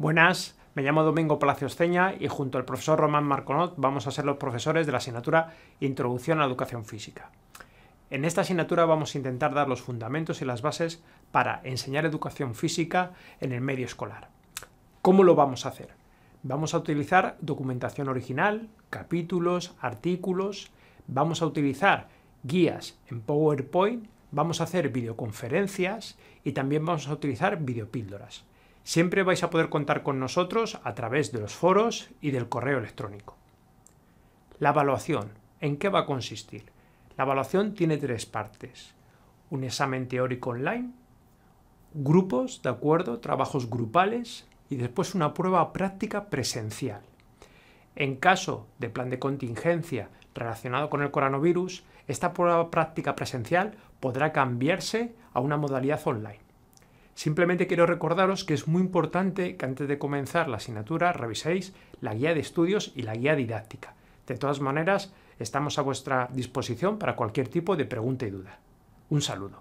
Buenas, me llamo Domingo Palacios Ceña y junto al profesor Román Marconot vamos a ser los profesores de la asignatura Introducción a Educación Física. En esta asignatura vamos a intentar dar los fundamentos y las bases para enseñar educación física en el medio escolar. ¿Cómo lo vamos a hacer? Vamos a utilizar documentación original, capítulos, artículos, vamos a utilizar guías en PowerPoint, vamos a hacer videoconferencias y también vamos a utilizar videopíldoras. Siempre vais a poder contar con nosotros a través de los foros y del correo electrónico. La evaluación. ¿En qué va a consistir? La evaluación tiene tres partes. Un examen teórico online, grupos, ¿de acuerdo? Trabajos grupales y después una prueba práctica presencial. En caso de plan de contingencia relacionado con el coronavirus, esta prueba práctica presencial podrá cambiarse a una modalidad online. Simplemente quiero recordaros que es muy importante que antes de comenzar la asignatura reviséis la guía de estudios y la guía didáctica. De todas maneras, estamos a vuestra disposición para cualquier tipo de pregunta y duda. Un saludo.